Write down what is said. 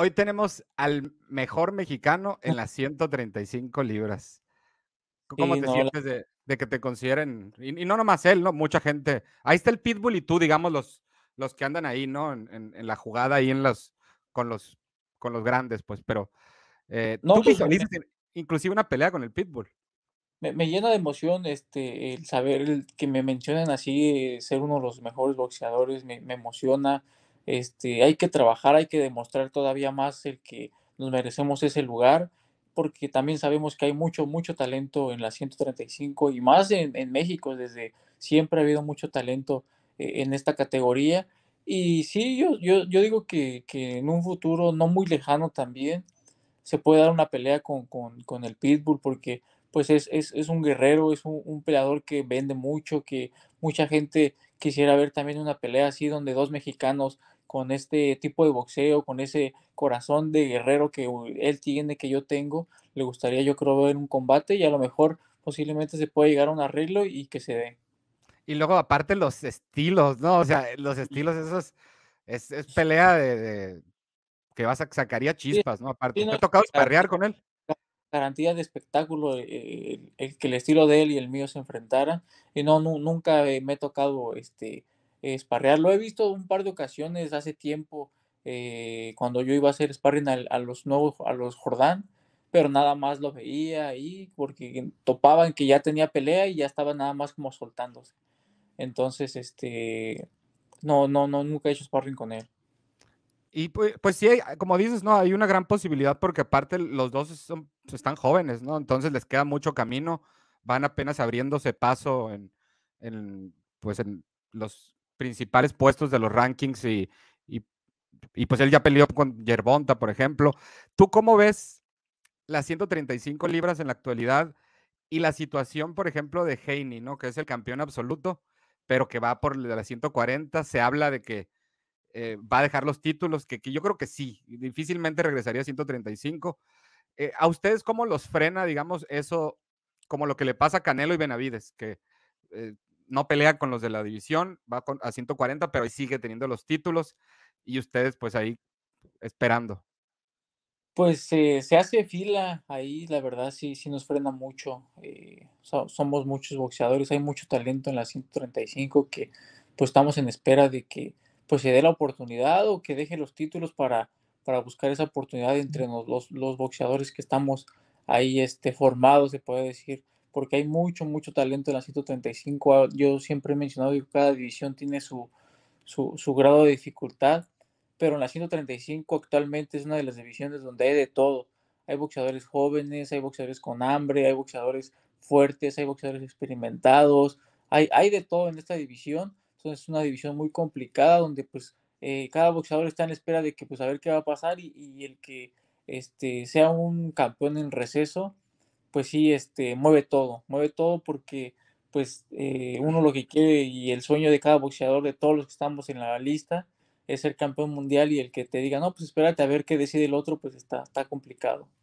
hoy tenemos al mejor mexicano en las 135 libras. ¿Cómo te sientes de, que te consideren? Y, no nomás él, ¿no? Mucha gente. Ahí está el Pitbull y tú, digamos, los, los que andan ahí, ¿no? En, la jugada, y en los, con, los, con los grandes, pues, pero eh, no, tú pues, visualizas inclusive una pelea con el Pitbull. Me, llena de emoción este, el saber que me mencionan así, eh, ser uno de los mejores boxeadores, me, me emociona. Este, hay que trabajar, hay que demostrar todavía más el que nos merecemos ese lugar, porque también sabemos que hay mucho, mucho talento en la 135 y más en, México, desde siempre ha habido mucho talento eh, en esta categoría. Y sí, yo, yo, digo que, en un futuro no muy lejano también se puede dar una pelea con, el Pitbull, porque pues es, un guerrero, es un, un peleador que vende mucho, que mucha gente quisiera ver también una pelea así donde dos mexicanos con este tipo de boxeo, con ese corazón de guerrero que él tiene, que yo tengo. Le gustaría, yo creo, ver un combate y a lo mejor posiblemente se puede llegar a un arreglo y que se dé. Y luego aparte los estilos, ¿no? O sea, los estilos esos es, es pelea de, que vas a sacaría chispas, ¿no? Aparte, me ha tocado perrear con él? garantía de espectáculo eh, eh, el, que el estilo de él y el mío se enfrentaran y no, nunca me he tocado este lo he visto un par de ocasiones hace tiempo eh, cuando yo iba a hacer sparring a, los nuevos, a los Jordán, pero nada más lo veía ahí porque topaban que ya tenía pelea y ya estaba nada más como soltándose. Entonces, este, no, no, no, nunca he hecho sparring con él. Y pues, pues sí, como dices, no, hay una gran posibilidad porque aparte los dos pues están jóvenes, ¿no? Entonces les queda mucho camino, van apenas abriéndose paso en, en pues en los principales puestos de los rankings y, y, pues él ya peleó con Yerbonta, por ejemplo. ¿Tú cómo ves las 135 libras en la actualidad y la situación, por ejemplo, de Heini, ¿no? que es el campeón absoluto, pero que va por las 140? Se habla de que eh, va a dejar los títulos, que, yo creo que sí, difícilmente regresaría a 135. Eh, ¿A ustedes cómo los frena, digamos, eso, como lo que le pasa a Canelo y Benavides, que eh, no pelea con los de la división, va a 140, pero sigue teniendo los títulos y ustedes pues ahí esperando. Pues se hace fila ahí, la verdad sí, sí nos frena mucho. Eh, somos muchos boxeadores, hay mucho talento en la 135 que pues estamos en espera de que pues se dé la oportunidad o que deje los títulos para, para buscar esa oportunidad entre los, los, los boxeadores que estamos ahí este, formados, se puede decir porque hay mucho, mucho talento en la 135. Yo siempre he mencionado que cada división tiene su, su, grado de dificultad, pero en la 135 actualmente es una de las divisiones donde hay de todo. Hay boxeadores jóvenes, hay boxeadores con hambre, hay boxeadores fuertes, hay boxeadores experimentados, hay, hay de todo en esta división. Entonces es una división muy complicada donde pues eh, cada boxeador está en espera de que pues a ver qué va a pasar y, y el que este, sea un campeón en receso pues sí, este, mueve todo, mueve todo porque pues eh, uno lo que quiere y el sueño de cada boxeador, de todos los que estamos en la lista, es ser campeón mundial y el que te diga, no, pues espérate a ver qué decide el otro, pues está, está complicado.